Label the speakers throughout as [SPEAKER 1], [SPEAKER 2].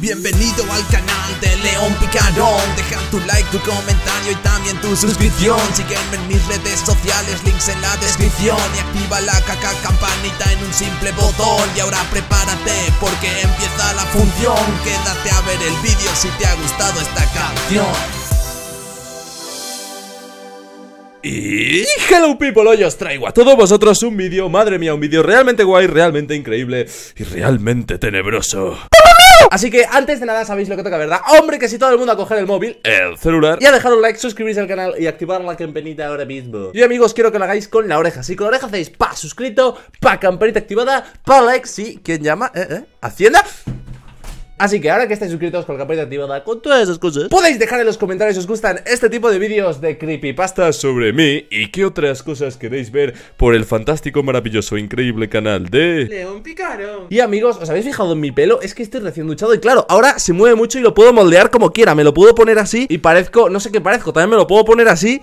[SPEAKER 1] Bienvenido al canal de León Picarón Deja tu like, tu comentario y también tu suscripción Sígueme en mis redes sociales, links en la descripción Y activa la caca campanita en un simple botón Y ahora prepárate porque empieza la función Quédate a ver el vídeo si te ha gustado esta canción y hello people, hoy os traigo a todos vosotros un vídeo, madre mía, un vídeo realmente guay, realmente increíble y realmente tenebroso. Así que antes de nada sabéis lo que toca, ¿verdad? Hombre, que si todo el mundo a coger el móvil, el celular, y a dejar un like, suscribirse al canal y activar la campanita ahora mismo. Y amigos, quiero que lo hagáis con la oreja. Si con la oreja hacéis pa suscrito, pa campanita activada, pa like, si, ¿quién llama? ¿Eh? ¿Eh? ¿Hacienda? Así que ahora que estáis suscritos con la campanita activada, con todas esas cosas, podéis dejar en los comentarios si os gustan este tipo de vídeos de creepypasta sobre mí y qué otras cosas queréis ver por el fantástico, maravilloso, increíble canal de... León Picaro. Y amigos, ¿os habéis fijado en mi pelo? Es que estoy recién duchado y claro, ahora se mueve mucho y lo puedo moldear como quiera. Me lo puedo poner así y parezco, no sé qué parezco, también me lo puedo poner así...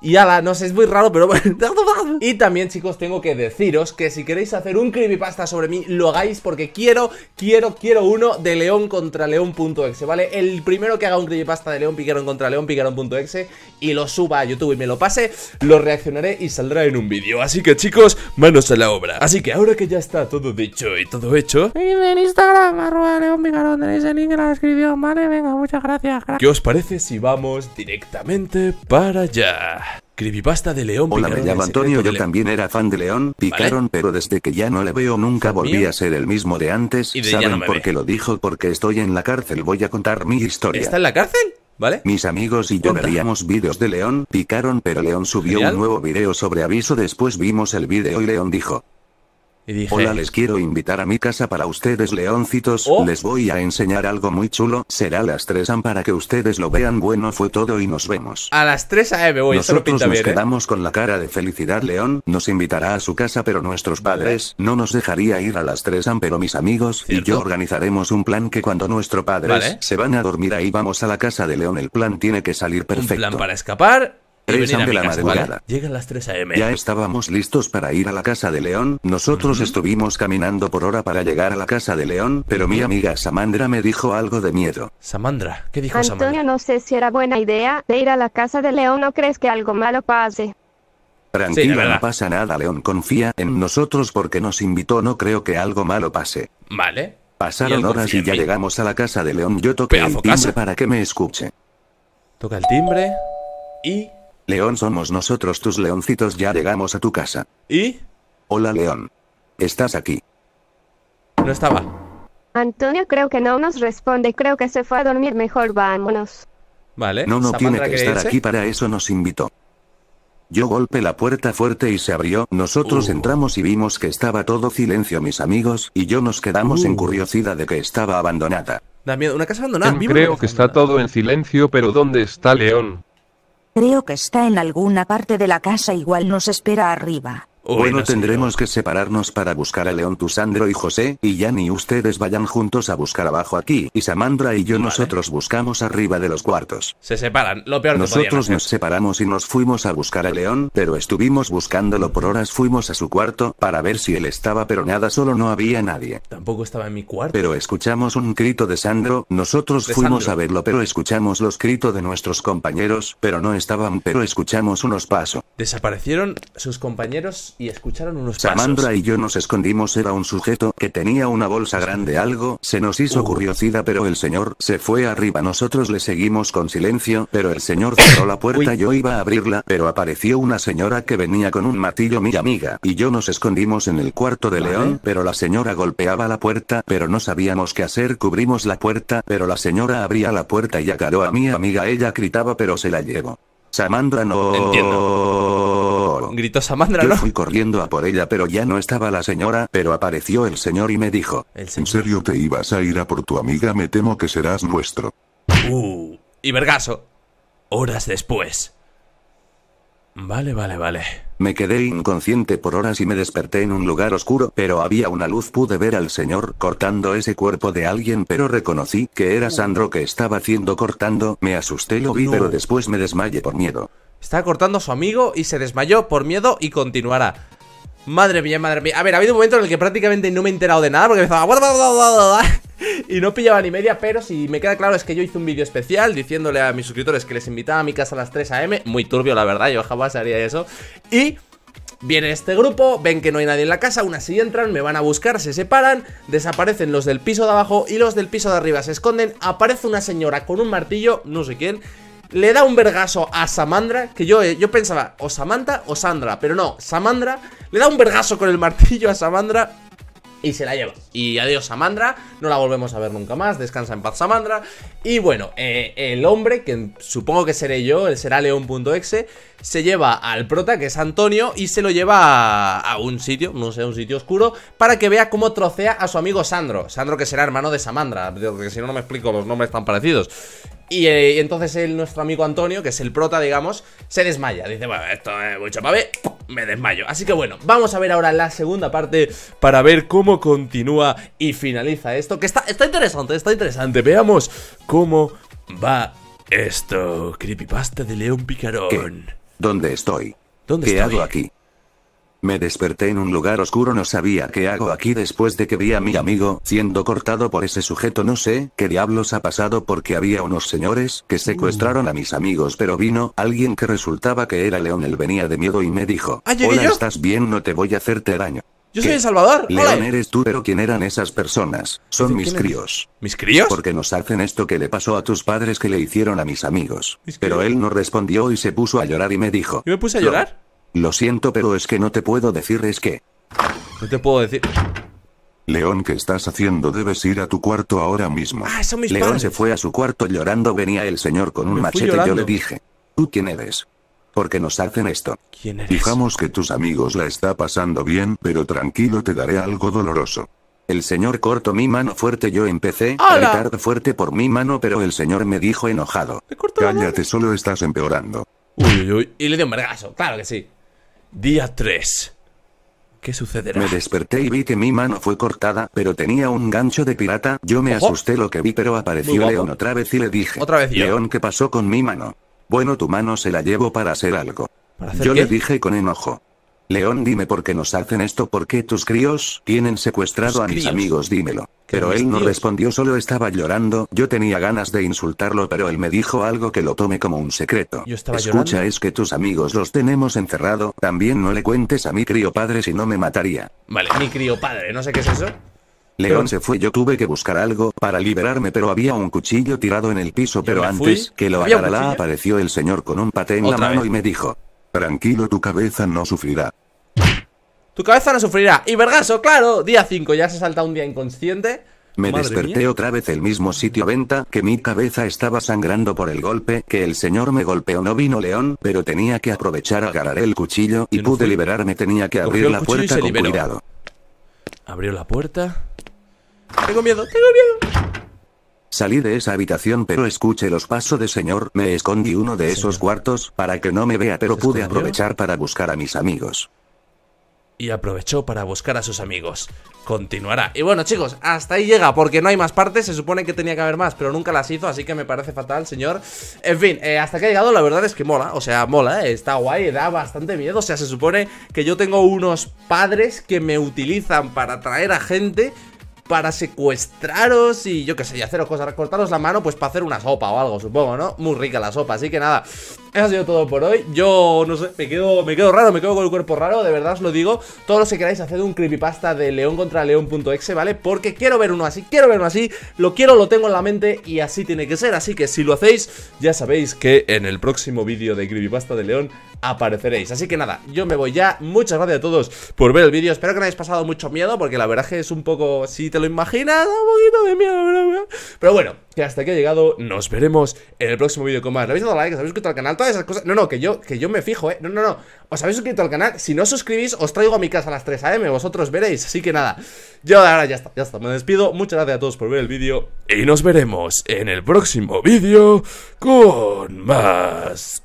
[SPEAKER 1] Y ala, no sé, es muy raro, pero bueno Y también, chicos, tengo que deciros que si queréis hacer un creepypasta sobre mí, lo hagáis porque quiero, quiero, quiero uno de león contra león.exe, ¿vale? El primero que haga un creepypasta de león piquerón contra león piquerón.exe y lo suba a YouTube y me lo pase, lo reaccionaré y saldrá en un vídeo. Así que, chicos, manos a la obra. Así que ahora que ya está todo dicho y todo hecho... en Instagram, arroba león picarón, tenéis el link en la descripción, ¿vale? Venga, muchas gracias. ¿Qué os parece si vamos directamente para allá? Creepypasta de León Hola, me llamo
[SPEAKER 2] Antonio, yo también era fan de León Picaron, pero desde que ya no le veo nunca volví a ser el mismo de antes. ¿Saben por qué lo dijo? Porque estoy en la cárcel, voy a contar mi historia. ¿Está en la cárcel? ¿Vale? Mis amigos y yo veríamos veíamos vídeos de León, picaron, pero León subió un nuevo video sobre aviso. Después vimos el video y León dijo: Hola, les quiero invitar a mi casa para ustedes, leoncitos. Oh. Les voy a enseñar algo muy chulo. Será a las 3 am para que ustedes lo vean. Bueno, fue todo y nos vemos.
[SPEAKER 1] A las 3 am, voy, Nosotros nos ¿eh? quedamos
[SPEAKER 2] con la cara de felicidad, León. Nos invitará a su casa, pero nuestros padres no nos dejaría ir a las 3 am. Pero mis amigos y yo organizaremos un plan que cuando nuestro padre se van a dormir ahí vamos a la casa de León. El plan tiene que salir perfecto. Un plan para escapar la
[SPEAKER 1] Llegan las 3 a.m. Ya
[SPEAKER 2] estábamos listos para ir a la casa de León. Nosotros estuvimos caminando por hora para llegar a la casa de León, pero mi amiga Samandra me dijo algo de miedo. Samandra, ¿qué dijo Samandra?
[SPEAKER 1] Antonio, no sé si era buena idea de ir a la casa de León o crees que algo malo pase.
[SPEAKER 2] Tranquila, no pasa nada, León. Confía en nosotros porque nos invitó. No creo que algo malo pase. Vale. Pasaron horas y ya llegamos a la casa de León. Yo toqué el timbre para que me escuche. Toca el timbre y León somos nosotros tus leoncitos, ya llegamos a tu casa. ¿Y? Hola León. ¿Estás aquí? No
[SPEAKER 1] estaba. Antonio creo que no nos responde, creo que se fue a dormir, mejor vámonos. Vale.
[SPEAKER 2] No, no tiene que estar aquí, para eso nos invitó. Yo golpeé la puerta fuerte y se abrió, nosotros uh. entramos y vimos que estaba todo silencio mis amigos, y yo nos quedamos en uh. curiosidad de que estaba abandonada. Da una casa abandonada. Creo que está todo en silencio, pero ¿dónde está León? Creo que está en alguna parte de la casa igual nos espera arriba. Bueno, tendremos que separarnos para buscar a León, Sandro y José, y ya ni ustedes vayan juntos a buscar abajo aquí, y Samandra y yo nosotros buscamos arriba de los cuartos.
[SPEAKER 1] Se separan, lo peor Nosotros nos
[SPEAKER 2] separamos y nos fuimos a buscar a León, pero estuvimos buscándolo por horas, fuimos a su cuarto para ver si él estaba, pero nada, solo no había nadie. Tampoco estaba en mi cuarto. Pero escuchamos un grito de Sandro, nosotros fuimos a verlo, pero escuchamos los gritos de nuestros compañeros, pero no estaban, pero escuchamos unos pasos.
[SPEAKER 1] Desaparecieron sus compañeros y escucharon unos Samandra
[SPEAKER 2] y yo nos escondimos. Era un sujeto que tenía una bolsa grande algo. Se nos hizo curiosidad, pero el señor se fue arriba. Nosotros le seguimos con silencio, pero el señor cerró la puerta. y Yo iba a abrirla, pero apareció una señora que venía con un matillo, mi amiga. Y yo nos escondimos en el cuarto de León, pero la señora golpeaba la puerta, pero no sabíamos qué hacer. Cubrimos la puerta, pero la señora abría la puerta y agarró a mi amiga. Ella gritaba, pero se la llevó. Samandra no. Entiendo. Gritó Samandra no. Yo fui corriendo a por ella, pero ya no estaba la señora, pero apareció el señor y me dijo: ¿En serio te ibas a ir a por tu amiga? Me temo que serás nuestro.
[SPEAKER 1] Uh, y vergaso. Horas después. Vale, vale, vale.
[SPEAKER 2] Me quedé inconsciente por horas y me desperté en un lugar oscuro, pero había una luz. Pude ver al señor cortando ese cuerpo de alguien, pero reconocí que era Sandro que estaba haciendo cortando. Me asusté, lo vi, pero después me desmayé por miedo.
[SPEAKER 1] Está cortando a su amigo y se desmayó por miedo y continuará. Madre mía, madre mía. A ver, ha habido un momento en el que prácticamente no me he enterado de nada porque empezaba... Y no pillaba ni media, pero si me queda claro es que yo hice un vídeo especial diciéndole a mis suscriptores que les invitaba a mi casa a las 3 am. Muy turbio, la verdad, yo jamás haría eso. Y... Viene este grupo, ven que no hay nadie en la casa, aún así entran, me van a buscar, se separan, desaparecen los del piso de abajo y los del piso de arriba se esconden, aparece una señora con un martillo, no sé quién, le da un vergazo a Samandra, que yo, eh, yo pensaba o Samantha o Sandra, pero no, Samandra le da un vergazo con el martillo a Samandra y se la lleva. Y adiós Samandra, no la volvemos a ver nunca más, descansa en paz Samandra. Y bueno, eh, el hombre, que supongo que seré yo, el será león.exe, se lleva al prota, que es Antonio, y se lo lleva a, un sitio, no sé, un sitio oscuro, para que vea cómo trocea a su amigo Sandro. Sandro que será hermano de Samandra, porque si no, no me explico los nombres tan parecidos. Eh, y, entonces el, nuestro amigo Antonio, que es el prota, digamos, se desmaya. Dice, bueno, esto es mucho para me desmayo. Así que bueno, vamos a ver ahora la segunda parte para ver cómo continúa y finaliza esto. Que está, está interesante, está interesante. Veamos cómo va esto. Creepypasta de León Picarón.
[SPEAKER 2] ¿Dónde estoy? ¿Qué hago aquí? Me desperté en un lugar oscuro, no sabía qué hago aquí después de que vi a mi amigo siendo cortado por ese sujeto, no sé qué diablos ha pasado porque había unos señores que mm. secuestraron a mis amigos, pero vino alguien que resultaba que era León, él venía de miedo y me dijo, ¿Ah, ¿Hola, estás bien? No te voy a hacerte daño. Yo soy El Salvador. León eres tú, pero ¿quién eran esas personas? Son mis críos. ¿Mis críos? Porque nos hacen esto que le pasó a tus padres que le hicieron a mis amigos. pero él no respondió y se puso a llorar y me dijo. ¿Yo me puse a llorar? Lo, siento, pero es que no te puedo decir, es que.
[SPEAKER 1] No te puedo decir.
[SPEAKER 2] León, ¿qué estás haciendo? Debes ir a tu cuarto ahora mismo. Ah, León se fue a su cuarto llorando. Venía el señor con un machete machete. Yo le dije, ¿tú quién eres? porque nos hacen esto. Fijamos que tus amigos la está pasando bien, pero tranquilo te daré algo doloroso. El señor cortó mi mano fuerte, yo empecé a gritar fuerte por mi mano, pero el señor me dijo enojado. Cállate, solo estás empeorando. Uy, uy, uy.
[SPEAKER 1] Y le dio un vergazo, claro que sí. Día 3. ¿Qué sucederá? Me
[SPEAKER 2] desperté y vi que mi mano fue cortada, pero tenía un gancho de pirata. Yo me asusté lo que vi, pero apareció León otra vez y le dije: ¿Otra vez León, ¿qué pasó con mi mano? Bueno, tu mano se la llevo para hacer algo. Yo le dije con enojo. León, dime por qué nos hacen esto, por qué tus críos tienen secuestrado a mis amigos, dímelo. Pero él no respondió, solo estaba llorando. Yo tenía ganas de insultarlo, pero él me dijo algo que lo tome como un secreto. Escucha, es que tus amigos los tenemos encerrado. También no le cuentes a mi crío padre si no me mataría.
[SPEAKER 1] Vale, mi crío padre, no sé qué es eso.
[SPEAKER 2] León se fue, yo tuve que buscar algo para liberarme, pero había un cuchillo tirado en el piso, pero antes que lo agarrara apareció el señor con un paté en la mano y me dijo, tranquilo, tu cabeza no sufrirá.
[SPEAKER 1] Tu cabeza no sufrirá. Y vergaso, claro, día 5, ya se salta un día inconsciente. Me desperté
[SPEAKER 2] otra vez el mismo sitio venta, que mi cabeza estaba sangrando por el golpe, que el señor me golpeó. No vino León, pero tenía que aprovechar agarrar el cuchillo y pude liberarme. Tenía que abrir la puerta con cuidado. Abrió la
[SPEAKER 1] puerta. Tengo miedo, tengo miedo.
[SPEAKER 2] Salí de esa habitación pero escuché los pasos de señor, me escondí uno de esos cuartos para que no me vea pero pude aprovechar para buscar a mis amigos.
[SPEAKER 1] Y aprovechó para buscar a sus amigos. Continuará. Y bueno chicos, hasta ahí llega porque no hay más partes, se supone que tenía que haber más, pero nunca las hizo, así que me parece fatal, señor. En fin, eh, hasta que ha llegado la verdad es que mola, o sea, mola, eh, está guay, da bastante miedo, o sea, se supone que yo tengo unos padres que me utilizan para traer a gente para secuestraros y yo qué sé, y haceros cosas, cortaros la mano pues para hacer una sopa o algo, supongo, ¿no? Muy rica la sopa, así que nada, eso ha sido todo por hoy. Yo no sé, me quedo, me quedo raro, me quedo con el cuerpo raro, de verdad os lo digo. Todos los que queráis hacer un creepypasta de león contra león.exe, ¿vale? Porque quiero ver uno así, quiero ver uno así, lo quiero, lo tengo en la mente y así tiene que ser. Así que si lo hacéis, ya sabéis que en el próximo vídeo de creepypasta de león apareceréis. Así que nada, yo me voy ya. Muchas gracias a todos por ver el vídeo. Espero que no hayáis pasado mucho miedo, porque la verdad es que es un poco, si te lo imaginas, un poquito de miedo. Pero bueno, que hasta aquí ha llegado. Nos veremos en el próximo vídeo con más. ¿Lo habéis dado like, sabéis que al canal todas esas cosas. No, no, que yo, que yo me fijo, ¿eh? No, no, no. Os habéis suscrito al canal. Si no os suscribís, os traigo a mi casa a las 3 a.m. Vosotros veréis. Así que nada. Yo ahora ya está, ya está. Me despido. Muchas gracias a todos por ver el vídeo. Y nos veremos en el próximo vídeo con más.